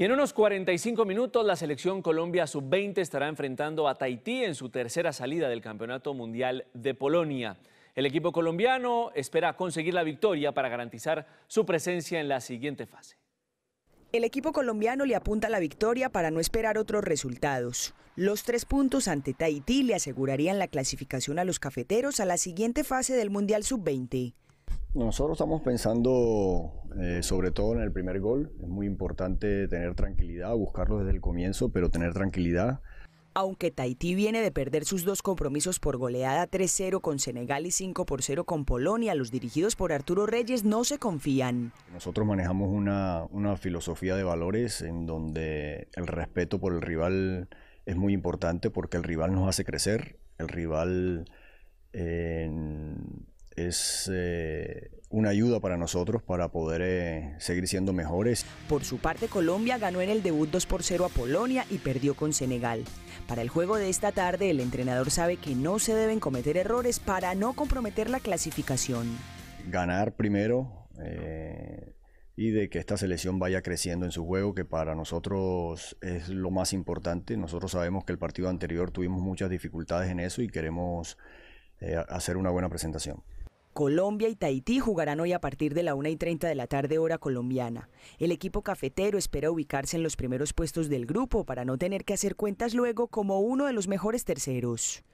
Y en unos 45 minutos la selección Colombia sub-20 estará enfrentando a Tahití en su tercera salida del Campeonato Mundial de Polonia. El equipo colombiano espera conseguir la victoria para garantizar su presencia en la siguiente fase. El equipo colombiano le apunta la victoria para no esperar otros resultados. Los tres puntos ante Tahití le asegurarían la clasificación a los cafeteros a la siguiente fase del Mundial Sub-20. Nosotros estamos pensando eh, sobre todo en el primer gol. Es muy importante tener tranquilidad, buscarlo desde el comienzo, pero tener tranquilidad. Aunque Tahití viene de perder sus dos compromisos por goleada 3-0 con Senegal y 5 0 con Polonia, los dirigidos por Arturo Reyes no se confían. Nosotros manejamos una, filosofía de valores en donde el respeto por el rival es muy importante porque el rival nos hace crecer, el rival eh, es... Eh, una ayuda para nosotros para poder eh, seguir siendo mejores. Por su parte, Colombia ganó en el debut 2 por 0 a Polonia y perdió con Senegal. Para el juego de esta tarde, el entrenador sabe que no se deben cometer errores para no comprometer la clasificación. Ganar primero eh, y de que esta selección vaya creciendo en su juego, que para nosotros es lo más importante. Nosotros sabemos que el partido anterior tuvimos muchas dificultades en eso y queremos eh, hacer una buena presentación. Colombia y Tahití jugarán hoy a partir de la 1 y 30 de la tarde hora colombiana. El equipo cafetero espera ubicarse en los primeros puestos del grupo para no tener que hacer cuentas luego como uno de los mejores terceros.